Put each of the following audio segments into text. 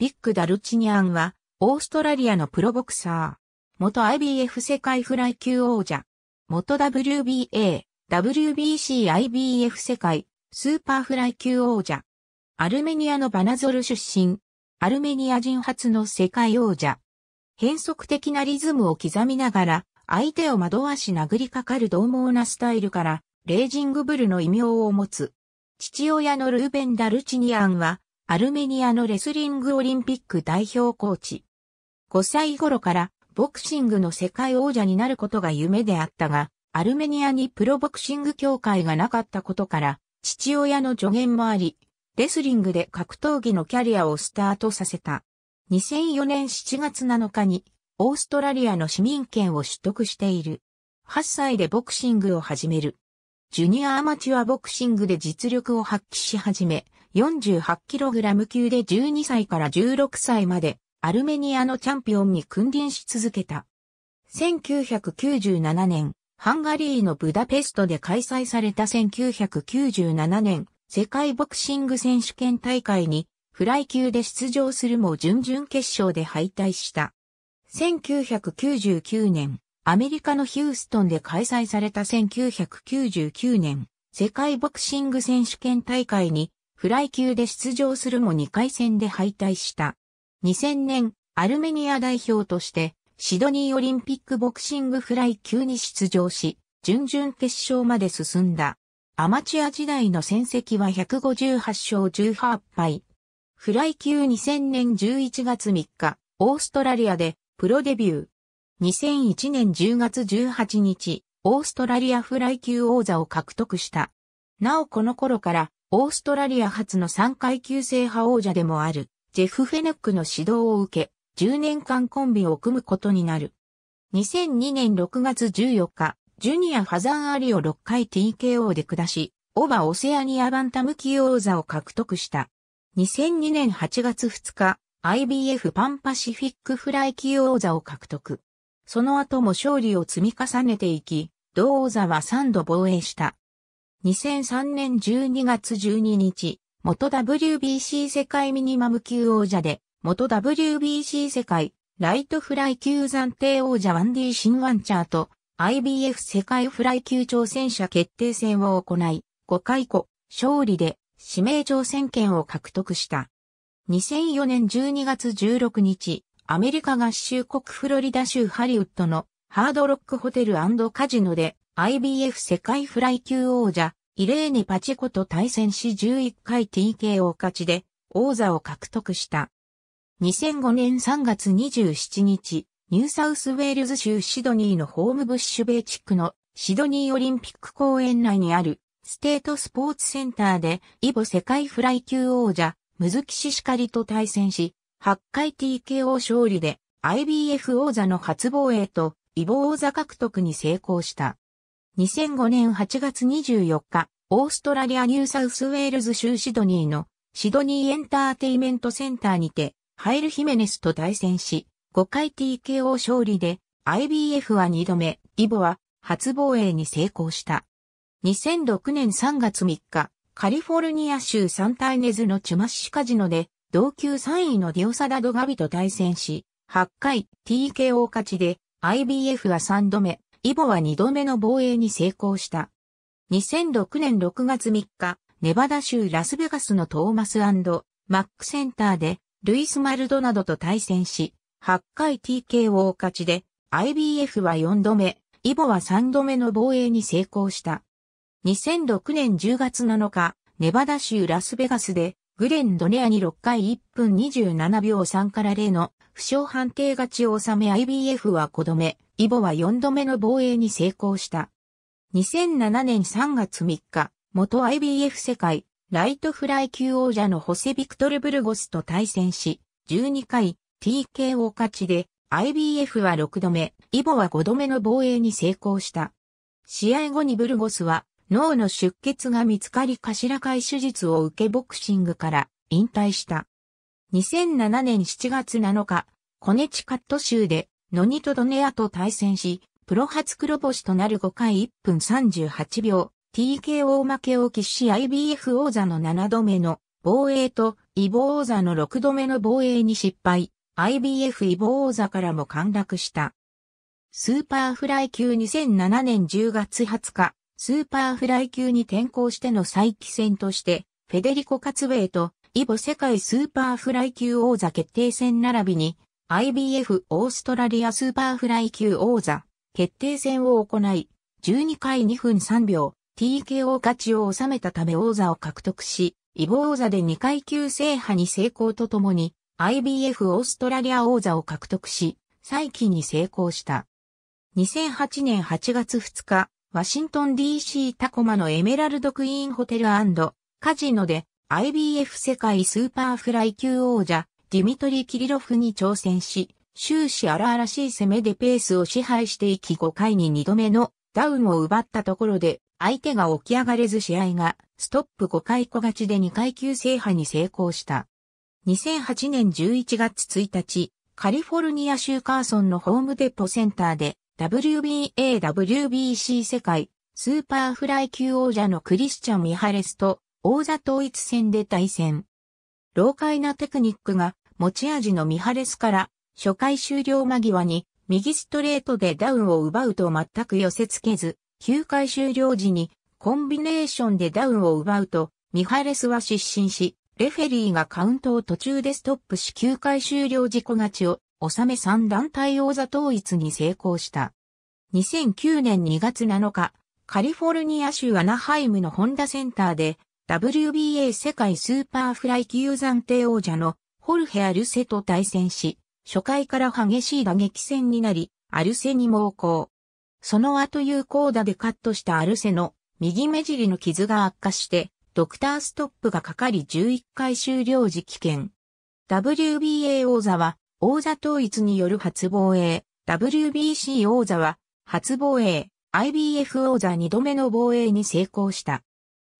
ビッグ・ダルチニアンは、オーストラリアのプロボクサー。元 IBF 世界フライ級王者。元 WBA、WBC、IBF 世界、スーパーフライ級王者。アルメニアのバナゾル出身。アルメニア人初の世界王者。変則的なリズムを刻みながら、相手を惑わし殴りかかる獰猛なスタイルから、レイジングブルの異名を持つ。父親のルーベン・ダルチニアンは、アルメニアのレスリングオリンピック代表コーチ。5歳頃からボクシングの世界王者になることが夢であったが、アルメニアにプロボクシング協会がなかったことから、父親の助言もあり、レスリングで格闘技のキャリアをスタートさせた。2004年7月7日に、オーストラリアの市民権を取得している。8歳でボクシングを始める。ジュニアアマチュアボクシングで実力を発揮し始め、48kg 級で12歳から16歳までアルメニアのチャンピオンに君臨し続けた。1997年、ハンガリーのブダペストで開催された1997年世界ボクシング選手権大会にフライ級で出場するも準々決勝で敗退した。1999年、アメリカのヒューストンで開催された1999年世界ボクシング選手権大会にフライ級で出場するも2回戦で敗退した。2000年、アルメニア代表として、シドニーオリンピックボクシングフライ級に出場し、準々決勝まで進んだ。アマチュア時代の戦績は158勝18敗。フライ級2000年11月3日、オーストラリアでプロデビュー。2001年10月18日、オーストラリアフライ級王座を獲得した。なおこの頃からオーストラリア初の3階級制覇王者でもある、ジェフ・フェネックの指導を受け、10年間コンビを組むことになる。2002年6月14日、ジュニア・ハザン・アリを6回 TKO で下し、オバ・オセアニア・バンタム級王座を獲得した。2002年8月2日、IBF パンパシフィックフライ級王座を獲得。その後も勝利を積み重ねていき、同王座は3度防衛した。2003年12月12日、元 WBC 世界ミニマム級王者で、元 WBC 世界ライトフライ級暫定王者ワンディ・シンワンチャーと IBF 世界フライ級挑戦者決定戦を行い、5回5勝利で指名挑戦権を獲得した。2004年12月16日、アメリカ合衆国フロリダ州ハリウッドのハードロックホテルカジノで IBF 世界フライ級王者、イレーネ・パチェコと対戦し11回 TKO 勝ちで王座を獲得した。2005年3月27日、ニューサウスウェールズ州シドニーのホームブッシュベイチックのシドニーオリンピック公園内にあるステートスポーツセンターでイボ世界フライ級王者、ムズキシシカリと対戦し、8回 TKO 勝利で IBF 王座の初防衛とイボ王座獲得に成功した。2005年8月24日、オーストラリアニューサウスウェールズ州シドニーのシドニーエンターテイメントセンターにて、ハイル・ヒメネスと対戦し、5回 TKO 勝利で、IBF は2度目、リボは初防衛に成功した。2006年3月3日、カリフォルニア州サンタイネズのチュマッシュカジノで、同級3位のディオサダドガビと対戦し、8回 TKO 勝ちで、IBF は3度目、イボは2度目の防衛に成功した。2006年6月3日、ネバダ州ラスベガスのトーマスマックセンターで、ルイス・マルドなどと対戦し、8回 TKO 勝ちで、IBF は4度目、イボは3度目の防衛に成功した。2006年10月7日、ネバダ州ラスベガスで、グレン・ドネアに6回1分27秒3から0の負傷判定勝ちを収め IBF は5度目、イボは4度目の防衛に成功した。2007年3月3日、元 IBF 世界、ライトフライ級王者のホセ・ビクトル・ブルゴスと対戦し、12回 TKO 勝ちで、IBF は6度目、イボは5度目の防衛に成功した。試合後にブルゴスは、脳の出血が見つかり頭回手術を受けボクシングから引退した。2007年7月7日、コネチカット州でノニトドネアと対戦し、プロ初黒星となる5回1分38秒、TKO 負けを喫し IBF 王座の7度目の防衛とイボ王座の6度目の防衛に失敗、IBF イボ王座からも陥落した。スーパーフライ級2007年10月20日、スーパーフライ級に転向しての再起戦として、フェデリコ・カツウェイとイボ世界スーパーフライ級王座決定戦並びに IBF オーストラリアスーパーフライ級王座決定戦を行い、12回2分3秒 TKO 勝ちを収めたため王座を獲得し、イボ王座で2階級制覇に成功とともに IBF オーストラリア王座を獲得し、再起に成功した。2008年8月2日、ワシントン DC タコマのエメラルドクイーンホテルカジノで IBF 世界スーパーフライ級王者ディミトリ・キリロフに挑戦し、終始荒々しい攻めでペースを支配していき5回に2度目のダウンを奪ったところで、相手が起き上がれず試合がストップ5回小勝ちで2階級制覇に成功した。2008年11月1日、カリフォルニア州カーソンのホームデポセンターで WBA、WBC 世界スーパーフライ級王者のクリスチャン・ミハレスと王座統一戦で対戦。老快なテクニックが持ち味のミハレスから、初回終了間際に、右ストレートでダウンを奪うと全く寄せ付けず、9回終了時に、コンビネーションでダウンを奪うと、ミハレスは失神し、レフェリーがカウントを途中でストップし9回終了事故勝ちを収め3団体王座統一に成功した。2009年2月7日、カリフォルニア州アナハイムのホンダセンターで WBA 世界スーパーフライ級暫定王者のホルヘ・アルセと対戦し、初回から激しい打撃戦になり、アルセに猛攻。その後有効打でカットしたアルセの右目尻の傷が悪化して、ドクターストップがかかり11回終了時危険。WBA 王座は王座統一による初防衛、WBC 王座は初防衛、IBF 王座2度目の防衛に成功した。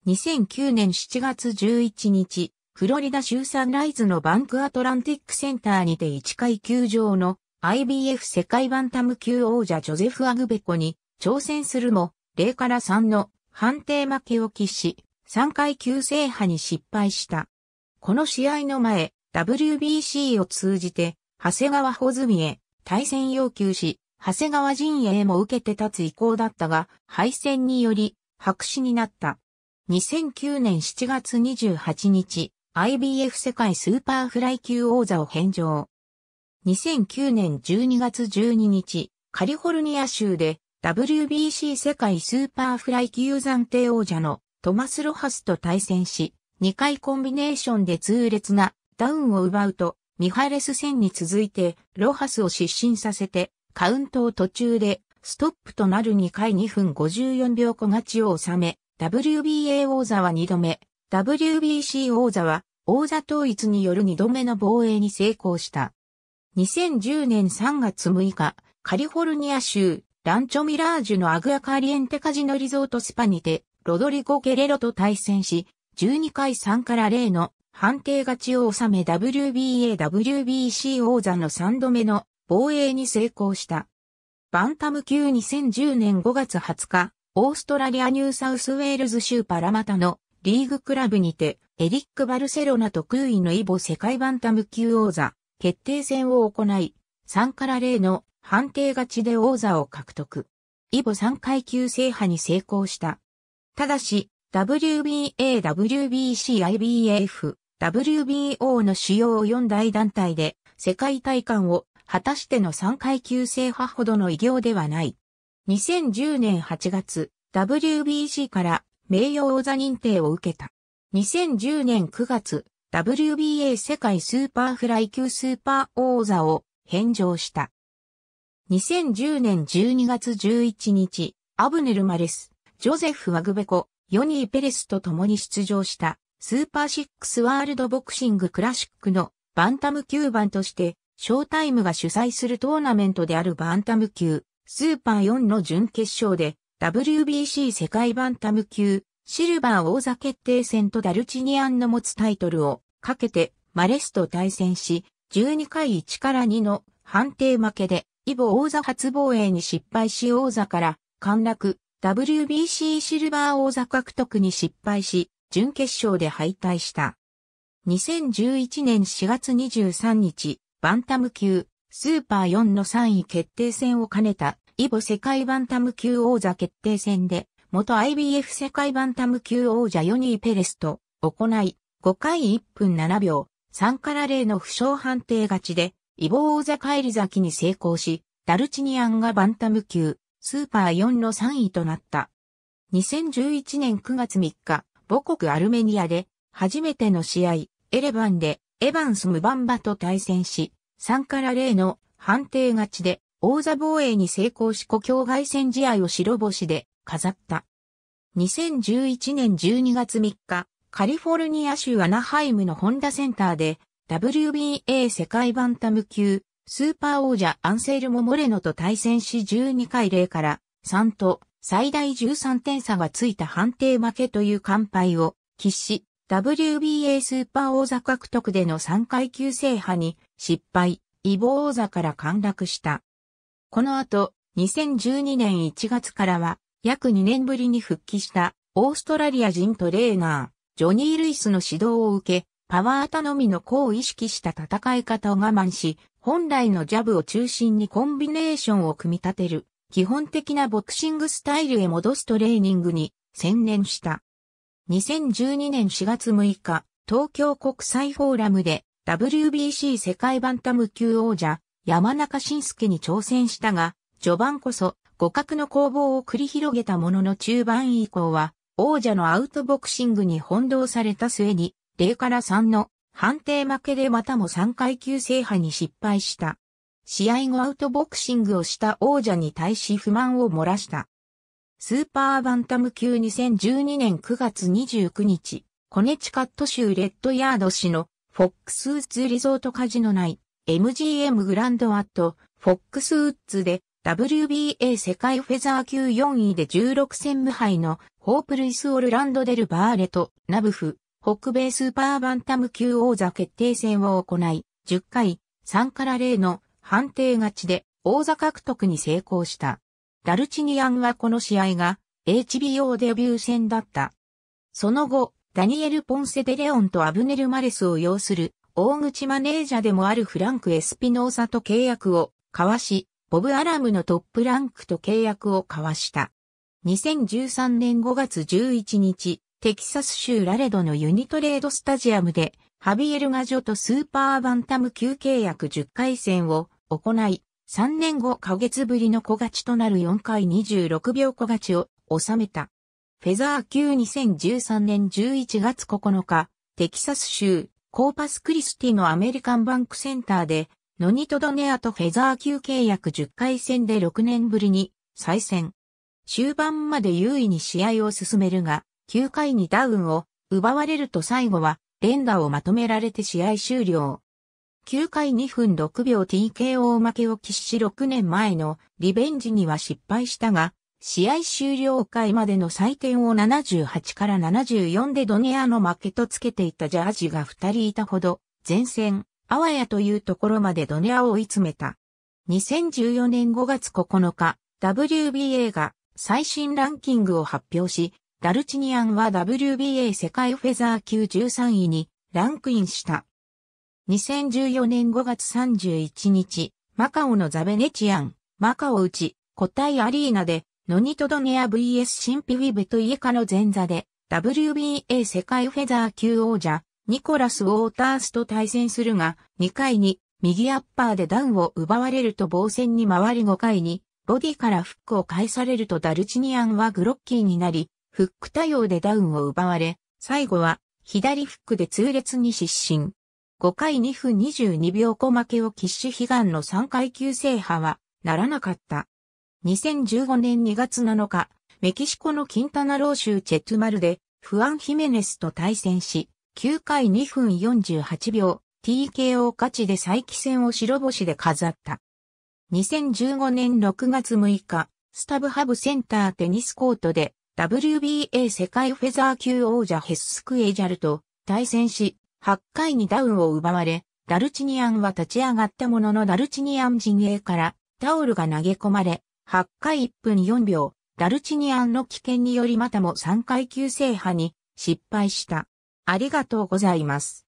2009年7月11日、フロリダ州サンライズのバンクアトランティックセンターにて1階級上の IBF 世界バンタム級王者ジョゼフ・アグベコに挑戦するも0から3の判定負けを喫し3階級制覇に失敗した。この試合の前 WBC を通じて長谷川穂積へ対戦要求し長谷川陣営も受けて立つ意向だったが敗戦により白紙になった。2009年7月28日、IBF 世界スーパーフライ級王座を返上。2009年12月12日、カリフォルニア州で WBC 世界スーパーフライ級暫定王者のトマス・ロハスと対戦し、2回コンビネーションで痛烈なダウンを奪うと、ミハレス戦に続いてロハスを失神させて、カウントを途中でストップとなる2回2分54秒小勝ちを収め、WBA 王座は2度目、WBC 王座は王座統一による2度目の防衛に成功した。2010年3月6日、カリフォルニア州ランチョミラージュのアグアカリエンテカジノリゾートスパにて、ロドリゴ・ゲレロと対戦し、12回3から0の判定勝ちを収め WBA、WBC 王座の3度目の防衛に成功した。バンタム級2010年5月20日、オーストラリアニューサウスウェールズ州パラマタのリーグクラブにて、エリック・バルセロナと空位のイボ世界バンタム級王座、決定戦を行い、3から0の判定勝ちで王座を獲得。イボ3階級制覇に成功した。ただし、WBA、WBC、IBF、WBO の主要4大団体で世界大観を果たしての3階級制覇ほどの偉業ではない。2010年8月、WBC から名誉王座認定を受けた。2010年9月、WBA 世界スーパーフライ級スーパー王座を返上した。2010年12月11日、アブネル・マレス、ジョゼフ・ワグベコ、ヨニー・ペレスと共に出場したスーパーシックスワールドボクシングクラシックのバンタム級版としてショータイムが主催するトーナメントであるバンタム級スーパー4の準決勝で WBC 世界バンタム級、シルバー王座決定戦とダルチニアンの持つタイトルをかけてマレスと対戦し、12回1から2の判定負けで、イボ王座初防衛に失敗し王座から陥落、WBC シルバー王座獲得に失敗し、準決勝で敗退した。2011年4月23日、バンタム級、スーパー4の3位決定戦を兼ねたイボ世界バンタム級王座決定戦で、元 IBF 世界バンタム級王者ヨニー・ペレスと行い、5回1分7秒、3から0の負傷判定勝ちで、イボ王座帰り咲きに成功し、ダルチニアンがバンタム級、スーパー4の3位となった。2011年9月3日、母国アルメニアで、初めての試合、エレバンで、エヴァンス・ムバンバと対戦し、3から0の判定勝ちで、王座防衛に成功し故郷外戦試合を白星で飾った。2011年12月3日、カリフォルニア州アナハイムのホンダセンターで WBA 世界バンタム級スーパー王者アンセルモ・モレノと対戦し12回0から3と最大13点差がついた判定負けという完敗を喫し WBA スーパー王座獲得での3階級制覇に失敗、イボ王座から陥落した。この後、2012年1月からは、約2年ぶりに復帰したオーストラリア人トレーナー、ジョニー・ルイスの指導を受け、パワー頼みの子を意識した戦い方を我慢し、本来のジャブを中心にコンビネーションを組み立てる、基本的なボクシングスタイルへ戻すトレーニングに専念した。2012年4月6日、東京国際フォーラムで WBC 世界バンタム級王者山中晋介に挑戦したが、序盤こそ互角の攻防を繰り広げたものの中盤以降は、王者のアウトボクシングに翻弄された末に、0から3の判定負けでまたも3階級制覇に失敗した。試合後アウトボクシングをした王者に対し不満を漏らした。スーパーバンタム級2012年9月29日、コネチカット州レッドヤード市のフォックスーツリゾートカジノ内、MGM グランドアット、フォックスウッズで WBA 世界フェザー級4位で16戦無敗のホープルイス・オルランド・デル・バーレとナブフ、北米スーパーバンタム級王座決定戦を行い、10回3から0の判定勝ちで王座獲得に成功した。ダルチニアンはこの試合が HBO デビュー戦だった。その後、ダニエル・ポンセデレオンとアブネル・マレスを擁する大口マネージャーでもあるフランク・エスピノーサと契約を交わし、ボブ・アラムのトップランクと契約を交わした。2013年5月11日、テキサス州ラレドのユニトレードスタジアムで、ハビエル・ガジョとスーパーバンタム級契約10回戦を行い、3年後ヶ月ぶりの小勝ちとなる4回26秒小勝ちを収めた。フェザー級2013年11月9日、テキサス州コーパスクリスティのアメリカンバンクセンターで、ノニトドネアとフェザー級契約10回戦で6年ぶりに再戦。終盤まで優位に試合を進めるが、9回にダウンを奪われると最後は連打をまとめられて試合終了。9回2分6秒 TKO 負けを喫し6年前のリベンジには失敗したが、試合終了回までの採点を78から74でドネアの負けとつけていたジャージが2人いたほど、前線、あわやというところまでドネアを追い詰めた。2014年5月9日、WBA が最新ランキングを発表し、ダルチニアンは WBA 世界フェザー級13位にランクインした。2014年5月31日、マカオのザベネチアン、マカオ内、コ個体アリーナでノニトドネア VS シンピウィブとイエカの前座で、WBA 世界フェザー級王者、ニコラス・ウォータースと対戦するが、2回に右アッパーでダウンを奪われると防戦に回り5回に、ボディからフックを返されるとダルチニアンはグロッキーになり、フック対応でダウンを奪われ、最後は左フックで痛烈に失神。5回2分22秒小負けを喫し悲願の3階級制覇はならなかった。2015年2月7日、メキシコのキンタナロー州チェトゥマルで、フアン・ヒメネスと対戦し、9回2分48秒、TKO 勝ちで再起戦を白星で飾った。2015年6月6日、スタブハブセンターテニスコートで WBA 世界フェザー級王者ヘススクエジャルと対戦し、8回にダウンを奪われ、ダルチニアンは立ち上がったもののダルチニアン陣営からタオルが投げ込まれ、8回1分4秒、ダルチニアンの危険によりまたも3階級制覇に失敗した。ありがとうございます。